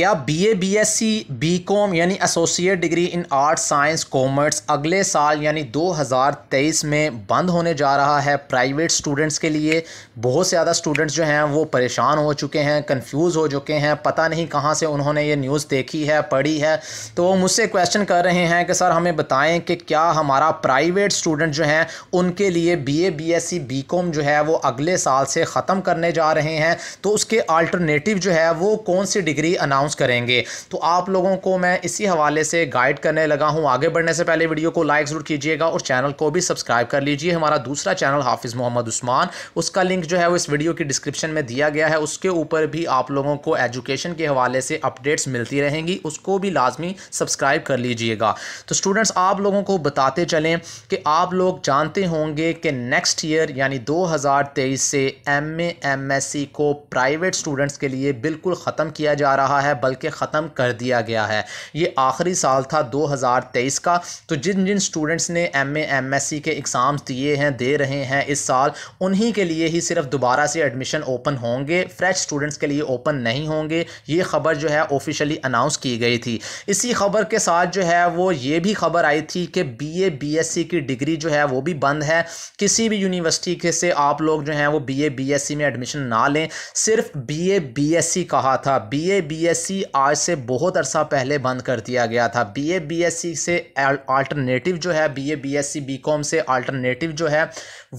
क्या B B A S C B com यानी associate degree in art science commerce अगले साल यानी 2023 में बंद होने जा रहा है प्राइवेट स्टूडेंट्स के लिए बहुत से ज़्यादा स्टूडेंट्स जो हैं वो परेशान हो चुके हैं कंफ्यूज हो चुके हैं पता नहीं कहाँ से उन्होंने ये न्यूज़ देखी है पढ़ी है तो वो मुझसे क्वेश्चन कर रहे हैं कि सर हमें बताएं कि क्या हमारा प्राइवेट स्टूडेंट जो हैं उनके लिए B A B S C B com जो है वो अगले साल से ख़त्म करने जा रहे हैं तो उसके आल्टरनेटिव जो है वो कौन सी डिग्री अनाउंस अनाउंस करेंगे तो आप लोगों को मैं इसी हवाले से गाइड करने लगा हूँ आगे बढ़ने से पहले वीडियो को लाइक ज़रूर कीजिएगा और चैनल को भी सब्सक्राइब कर लीजिए हमारा दूसरा चैनल हाफिज़ मोहम्मद उस्मान उसका लिंक जो है वो इस वीडियो की डिस्क्रिप्शन में दिया गया है उसके ऊपर भी आप लोगों को एजुकेशन के हवाले से अपडेट्स मिलती रहेंगी उसको भी लाजमी सब्सक्राइब कर लीजिएगा तो स्टूडेंट्स आप लोगों को बताते चलें कि आप लोग जानते होंगे कि नेक्स्ट ईयर यानी 2023 से एम एमएससी को प्राइवेट स्टूडेंट्स के लिए बिल्कुल ख़त्म किया जा रहा है बल्कि ख़त्म कर दिया गया है ये आखिरी साल था 2023 का तो जिन जिन स्टूडेंट्स ने एम एमएससी के एग्ज़ाम्स दिए हैं दे रहे हैं इस साल उन्हीं के लिए ही सिर्फ दोबारा से एडमिशन ओपन होंगे फ्रेश स्टूडेंट्स के लिए ओपन नहीं होंगे ये खबर जो है ऑफिशियली अनाउंस की गई थी इसी खबर के साथ जो है वो ये भी खबर आई थी कि एस सी की डिग्री जो है वो भी बंद है किसी भी यूनिवर्सिटी के से आप लोग जो हैं वो एस सी में एडमिशन ना लें सिर्फ एस सी कहा था बी बीएससी बीएससी आज से बहुत अरसा पहले बंद कर दिया गया था बीए बीएससी से अल्टरनेटिव जो है बीए बीएससी बीकॉम से अल्टरनेटिव जो है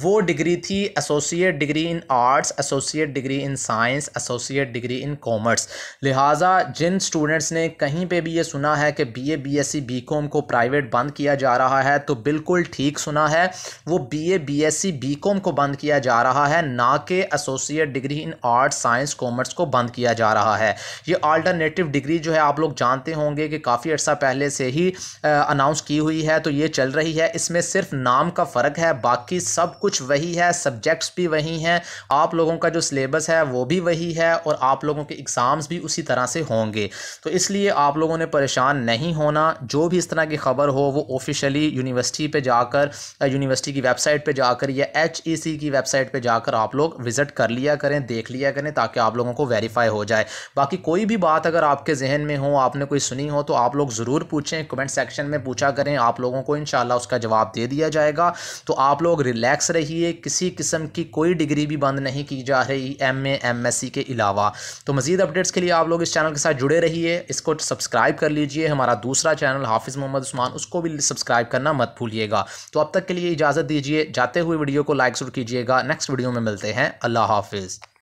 वो डिग्री थी associate degree in arts associate degree in science associate degree in commerce लिहाजा जिन स्टूडेंट्स ने कहीं पे भी ये सुना है कि बीए बीएससी बीकॉम को प्राइवेट बंद किया जा रहा है तो बिल्कुल ठीक सुना है वो बीए बीएससी बीकॉम को बंद किया जा रहा है ना कि associate degree in arts science commerce को बंद किया जा रहा है ये आल्टर अल्टरनेटिव डिग्री जो है आप लोग जानते होंगे कि काफ़ी अर्सा पहले से ही अनाउंस की हुई है तो ये चल रही है इसमें सिर्फ नाम का फ़र्क है बाकी सब कुछ वही है सब्जेक्ट्स भी वही हैं आप लोगों का जो सिलेबस है वो भी वही है और आप लोगों के एग्ज़ाम्स भी उसी तरह से होंगे तो इसलिए आप लोगों ने परेशान नहीं होना जो भी इस तरह की ख़बर हो वो ऑफिशियली यूनिवर्सिटी पे जाकर यूनिवर्सिटी की वेबसाइट पे जाकर या एच ई सी की वेबसाइट पे जाकर आप लोग विज़िट कर लिया करें देख लिया करें ताकि आप लोगों को वेरीफाई हो जाए बाकी कोई भी बात बात अगर आपके जहन में हो आपने कोई सुनी हो तो आप लोग ज़रूर पूछें कमेंट सेक्शन में पूछा करें आप लोगों को इन उसका जवाब दे दिया जाएगा तो आप लोग रिलैक्स रहिए किसी किस्म की कोई डिग्री भी बंद नहीं की जा रही M A M S C के अलावा तो मज़ीद अपडेट्स के लिए आप लोग इस चैनल के साथ जुड़े रहिए इसको सब्सक्राइब कर लीजिए हमारा दूसरा चैनल हाफिज़ मोहम्मद उस्मान उसको भी सब्सक्राइब करना मत भूलिएगा तो अब तक के लिए इजाज़त दीजिए जाते हुए वीडियो को लाइक शुरू कीजिएगा नेक्स्ट वीडियो में मिलते हैं अल्लाह हाफिज़